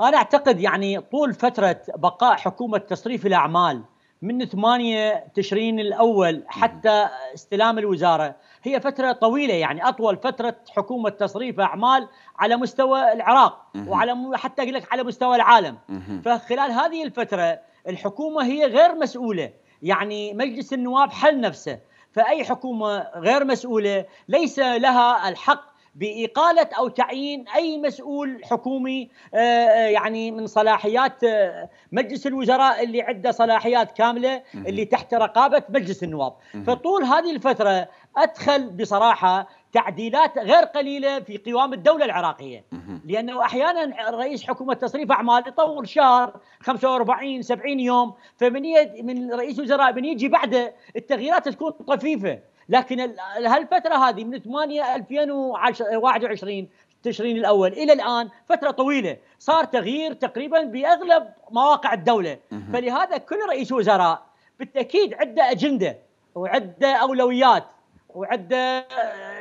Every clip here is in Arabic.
انا اعتقد يعني طول فتره بقاء حكومه تصريف الاعمال من 8 تشرين الاول حتى استلام الوزاره هي فتره طويله يعني اطول فتره حكومه تصريف اعمال على مستوى العراق وعلى حتى اقول لك على مستوى العالم فخلال هذه الفتره الحكومه هي غير مسؤوله يعني مجلس النواب حل نفسه فاي حكومه غير مسؤوله ليس لها الحق باقاله او تعيين اي مسؤول حكومي آه، آه، يعني من صلاحيات آه، مجلس الوزراء اللي عنده صلاحيات كامله اللي تحت رقابه مجلس النواب فطول هذه الفتره ادخل بصراحه تعديلات غير قليله في قوام الدوله العراقيه لانه احيانا رئيس حكومه تصريف اعمال يطول شهر 45 70 يوم فمن من رئيس الوزراء من يجي بعده التغييرات تكون طفيفه لكن هالفتره هذه من 8 2021 تشرين الاول الى الان فتره طويله صار تغيير تقريبا باغلب مواقع الدوله فلهذا كل رئيس وزراء بالتاكيد عنده اجنده وعنده اولويات وعنده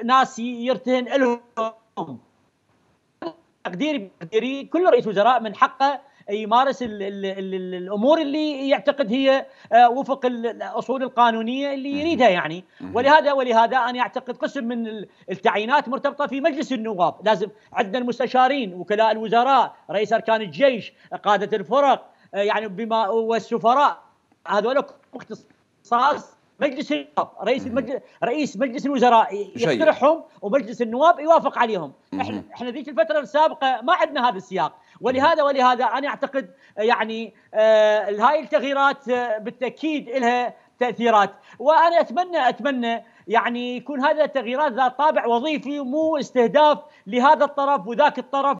ناس يرتهن لهم تقديري تقديري كل رئيس وزراء من حقه يمارس الـ الـ الـ الـ الامور اللي يعتقد هي آه، وفق الاصول القانونيه اللي يريدها يعني ولهذا ولهذا انا اعتقد قسم من التعيينات مرتبطه في مجلس النواب لازم عندنا المستشارين وكلاء الوزراء رئيس اركان الجيش قاده الفرق آه، يعني بما والسفراء هذول اختصاص مجلس النواب رئيس المجلس رئيس مجلس الوزراء يقترحهم ومجلس النواب يوافق عليهم احنا احنا ذيك الفتره السابقه ما عندنا هذا السياق ولهذا ولهذا انا اعتقد آه، يعني آه هاي التغييرات آه، بالتاكيد لها تاثيرات وانا اتمنى اتمنى يعني يكون هذا التغييرات ذات طابع وظيفي مو استهداف لهذا الطرف وذاك الطرف